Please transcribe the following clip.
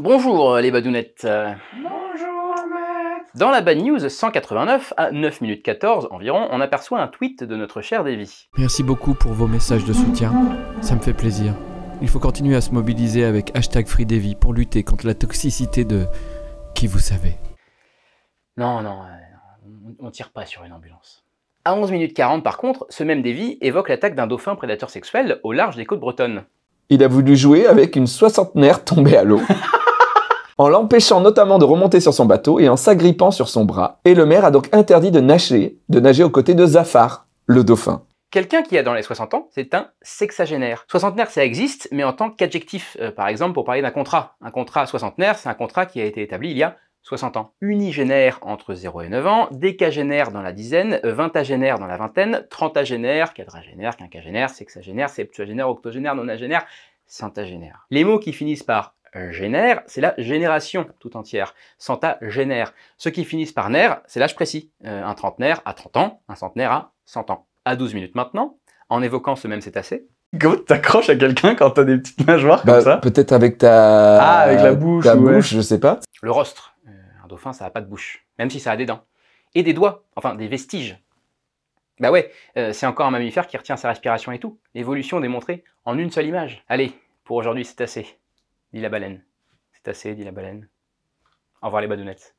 Bonjour euh, les badounettes Bonjour maître Dans la Bad News 189, à 9 minutes 14 environ, on aperçoit un tweet de notre cher Davy. Merci beaucoup pour vos messages de soutien, ça me fait plaisir. Il faut continuer à se mobiliser avec hashtag FreeDevy pour lutter contre la toxicité de... qui vous savez. Non, non, euh, on tire pas sur une ambulance. À 11 minutes 40 par contre, ce même Davy évoque l'attaque d'un dauphin prédateur sexuel au large des côtes bretonnes. Il a voulu jouer avec une soixantenaire tombée à l'eau. en l'empêchant notamment de remonter sur son bateau et en s'agrippant sur son bras, et le maire a donc interdit de nager, de nager aux côtés de Zafar, le dauphin. Quelqu'un qui a dans les 60 ans, c'est un sexagénaire. Soixantenaire, ça existe, mais en tant qu'adjectif. Euh, par exemple, pour parler d'un contrat. Un contrat soixantenaire, c'est un contrat qui a été établi il y a 60 ans. Unigénaire entre 0 et 9 ans, décagénaire dans la dizaine, vingtagénaire dans la vingtaine, trentagénaire, quadragénaire, quinquagénaire, sexagénaire, septuagénaire, octogénaire, nonagénaire, centagénaire. Les mots qui finissent par euh, génère, c'est la génération tout entière. Santa génère. Ceux qui finissent par nerf, c'est l'âge précis. Euh, un trentenaire à 30 ans, un centenaire à 100 ans. À 12 minutes maintenant, en évoquant ce même cétacé. Comment t'accroches à quelqu'un quand t'as des petites nageoires comme bah, ça Peut-être avec ta... Ah, avec la bouche. Ta bouche, je sais pas. Le rostre. Euh, un dauphin, ça a pas de bouche. Même si ça a des dents. Et des doigts. Enfin, des vestiges. Bah ouais, c'est encore un mammifère qui retient sa respiration et tout. L'évolution démontrée en une seule image. Allez, pour aujourd'hui, c'est assez. Dit la baleine. C'est assez, dit la baleine. Au revoir les badounettes.